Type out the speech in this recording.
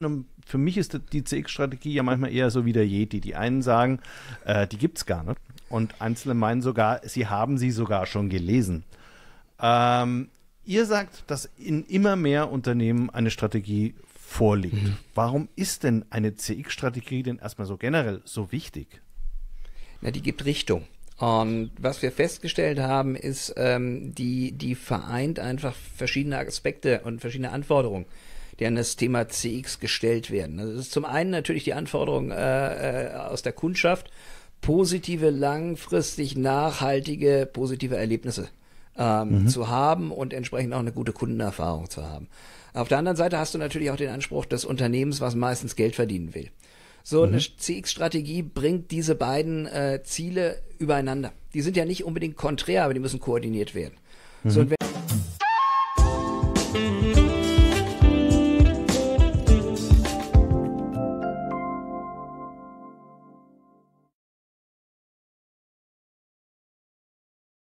Ne, für mich ist die CX-Strategie ja manchmal eher so wie der Yeti. Die einen sagen, äh, die gibt es gar nicht. Und einzelne meinen sogar, sie haben sie sogar schon gelesen. Ähm, ihr sagt, dass in immer mehr Unternehmen eine Strategie vorliegt. Mhm. Warum ist denn eine CX-Strategie denn erstmal so generell so wichtig? Na, die gibt Richtung. Und was wir festgestellt haben, ist, ähm, die, die vereint einfach verschiedene Aspekte und verschiedene Anforderungen die an das Thema CX gestellt werden. das also ist zum einen natürlich die Anforderung äh, äh, aus der Kundschaft, positive, langfristig nachhaltige, positive Erlebnisse ähm, mhm. zu haben und entsprechend auch eine gute Kundenerfahrung zu haben. Auf der anderen Seite hast du natürlich auch den Anspruch des Unternehmens, was meistens Geld verdienen will. So mhm. eine CX-Strategie bringt diese beiden äh, Ziele übereinander. Die sind ja nicht unbedingt konträr, aber die müssen koordiniert werden. Mhm. So,